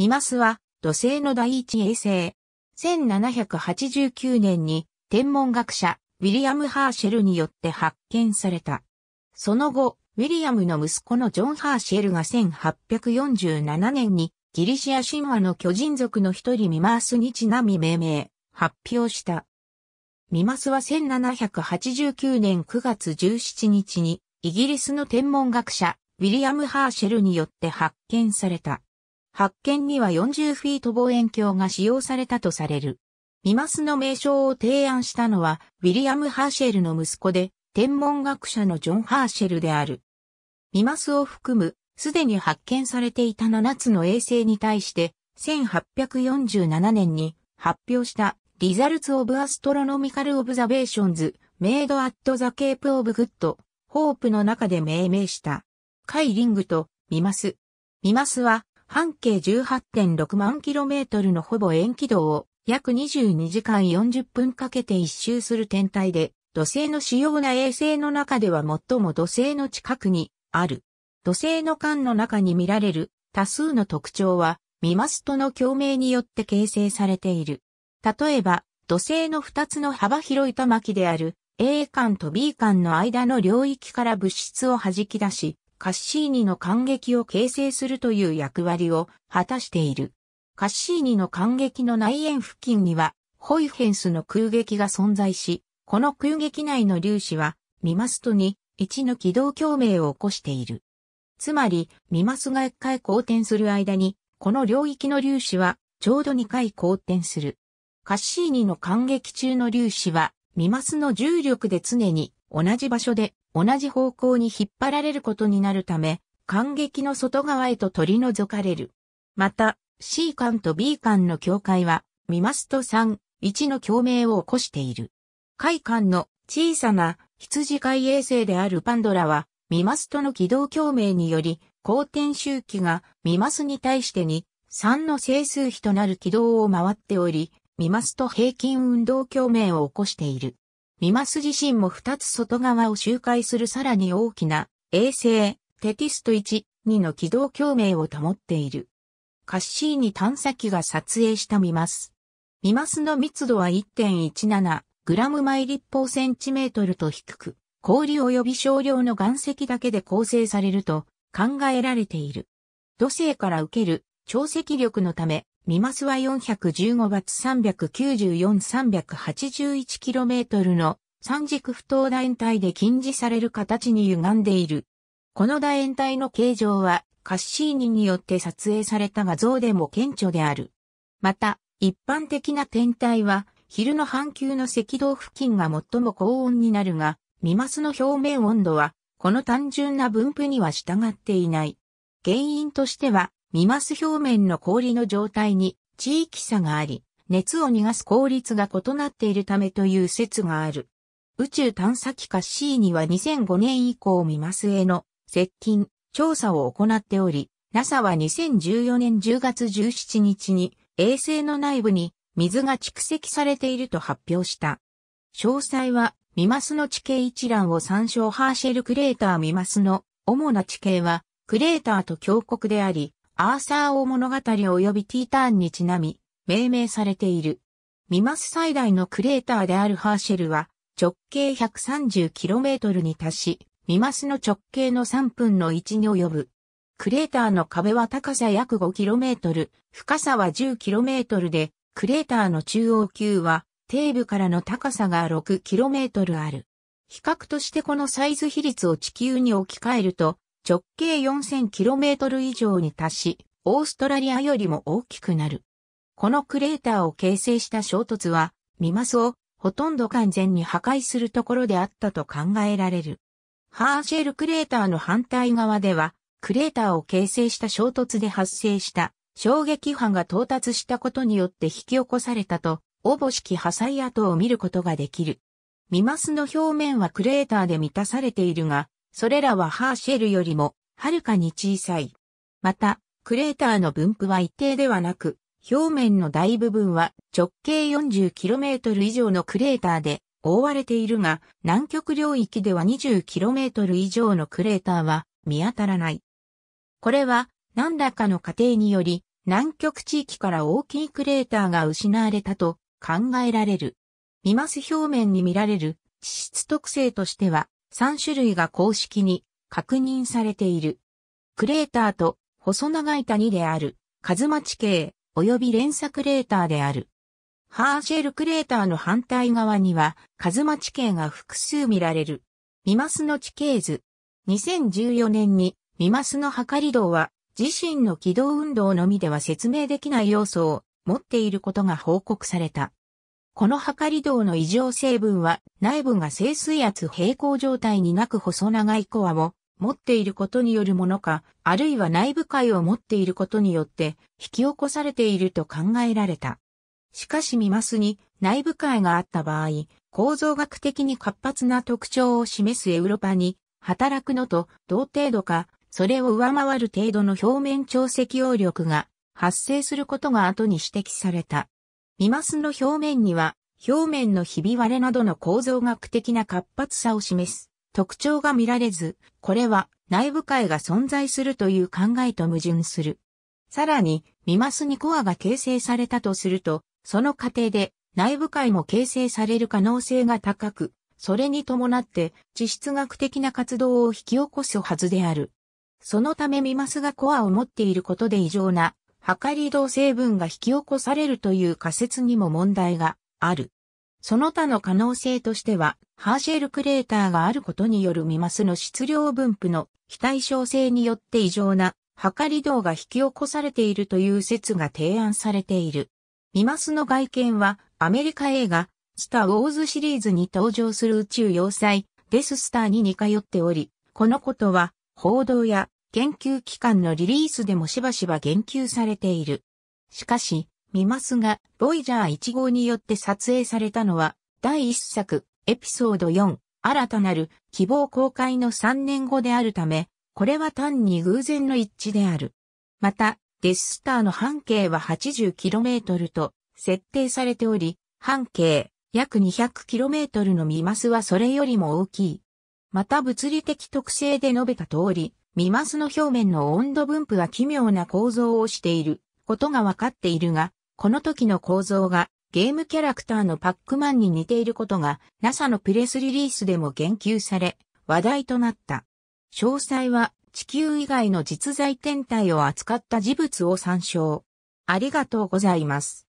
ミマスは土星の第一衛星。1789年に天文学者ウィリアム・ハーシェルによって発見された。その後、ウィリアムの息子のジョン・ハーシェルが1847年にギリシア神話の巨人族の一人ミマースにちなみ命名、発表した。ミマスは1789年9月17日にイギリスの天文学者ウィリアム・ハーシェルによって発見された。発見には40フィート望遠鏡が使用されたとされる。ミマスの名称を提案したのは、ウィリアム・ハーシェルの息子で、天文学者のジョン・ハーシェルである。ミマスを含む、すでに発見されていた7つの衛星に対して、1847年に発表した、リザルツ・オブ・アストロノミカル・オブザベーションズ、メイド・アット・ザ・ケープ・オブ・グッド、ホープの中で命名した。カイリングとミマス。ミマスは半径18.6万キロメートルのほぼ円軌道を約22時間40分かけて一周する天体で、土星の主要な衛星の中では最も土星の近くにある。土星の間の中に見られる多数の特徴は、ミマストの共鳴によって形成されている。例えば、土星の2つの幅広い玉木である A 間と B 間の間の領域から物質を弾き出し、カッシーニの感激を形成するという役割を果たしている。カッシーニの感激の内縁付近には、ホイフェンスの空撃が存在し、この空撃内の粒子は、ミマストに置の軌道共鳴を起こしている。つまり、ミマスが1回好転する間に、この領域の粒子は、ちょうど2回好転する。カッシーニの感激中の粒子は、ミマスの重力で常に同じ場所で同じ方向に引っ張られることになるため、間隙の外側へと取り除かれる。また、C 間と B 間の境界は、ミマスと3、1の共鳴を起こしている。海間の小さな羊海衛星であるパンドラは、ミマスとの軌道共鳴により、公転周期がミマスに対して2、3の整数比となる軌道を回っており、ミマスと平均運動共鳴を起こしている。ミマス自身も2つ外側を周回するさらに大きな衛星テティスト1、2の軌道共鳴を保っている。カッシーニ探査機が撮影したミマス。ミマスの密度は1 1 7ム毎立方センチメートルと低く、氷及び少量の岩石だけで構成されると考えられている。土星から受ける潮汐力のため、ミマスは415バツ 394-381km の三軸不等楕円体で禁じされる形に歪んでいる。この楕円体の形状はカッシーニによって撮影された画像でも顕著である。また、一般的な天体は昼の半球の赤道付近が最も高温になるが、ミマスの表面温度はこの単純な分布には従っていない。原因としてはミマス表面の氷の状態に地域差があり、熱を逃がす効率が異なっているためという説がある。宇宙探査機カシーは2005年以降ミマスへの接近、調査を行っており、NASA は2014年10月17日に衛星の内部に水が蓄積されていると発表した。詳細はミマスの地形一覧を参照ハーシェルクレーターミマスの主な地形はクレーターと峡谷であり、アーサー王物語及びティーターンにちなみ、命名されている。ミマス最大のクレーターであるハーシェルは、直径 130km に達し、ミマスの直径の3分の1に及ぶ。クレーターの壁は高さ約 5km、深さは 10km で、クレーターの中央級は、底部からの高さが 6km ある。比較としてこのサイズ比率を地球に置き換えると、直径 4000km 以上に達し、オーストラリアよりも大きくなる。このクレーターを形成した衝突は、ミマスをほとんど完全に破壊するところであったと考えられる。ハーシェルクレーターの反対側では、クレーターを形成した衝突で発生した衝撃波が到達したことによって引き起こされたと、おぼしき破砕跡を見ることができる。ミマスの表面はクレーターで満たされているが、それらはハーシェルよりも、はるかに小さい。また、クレーターの分布は一定ではなく、表面の大部分は直径 40km 以上のクレーターで覆われているが、南極領域では 20km 以上のクレーターは見当たらない。これは何らかの過程により南極地域から大きいクレーターが失われたと考えられる。ミマス表面に見られる地質特性としては3種類が公式に確認されている。クレーターと細長い谷である、カズマ地形、及び連鎖クレーターである。ハーシェルクレーターの反対側には、カズマ地形が複数見られる。ミマスの地形図。2014年に、ミマスの測り道は、自身の軌道運動のみでは説明できない要素を持っていることが報告された。この測り銅の異常成分は内部が静水圧平行状態になく細長いコアを持っていることによるものか、あるいは内部界を持っていることによって引き起こされていると考えられた。しかしミマスに内部界があった場合、構造学的に活発な特徴を示すエウロパに働くのと同程度か、それを上回る程度の表面調積応力が発生することが後に指摘された。ミマスの表面には、表面のひび割れなどの構造学的な活発さを示す特徴が見られず、これは内部界が存在するという考えと矛盾する。さらに、ミマスにコアが形成されたとすると、その過程で内部界も形成される可能性が高く、それに伴って地質学的な活動を引き起こすはずである。そのためミマスがコアを持っていることで異常な測り動成分が引き起こされるという仮説にも問題がある。その他の可能性としては、ハーシェルクレーターがあることによるミマスの質量分布の非対称性によって異常な測り動が引き起こされているという説が提案されている。ミマスの外見はアメリカ映画スター・ウォーズシリーズに登場する宇宙要塞デススターに似通っており、このことは報道や研究機関のリリースでもしばしば言及されている。しかし、ミマスがボイジャー1号によって撮影されたのは、第1作、エピソード4、新たなる希望公開の3年後であるため、これは単に偶然の一致である。また、デススターの半径は 80km と設定されており、半径約 200km のミマスはそれよりも大きい。また物理的特性で述べた通り、ミマスの表面の温度分布は奇妙な構造をしていることがわかっているが、この時の構造がゲームキャラクターのパックマンに似ていることが NASA のプレスリリースでも言及され、話題となった。詳細は地球以外の実在天体を扱った事物を参照。ありがとうございます。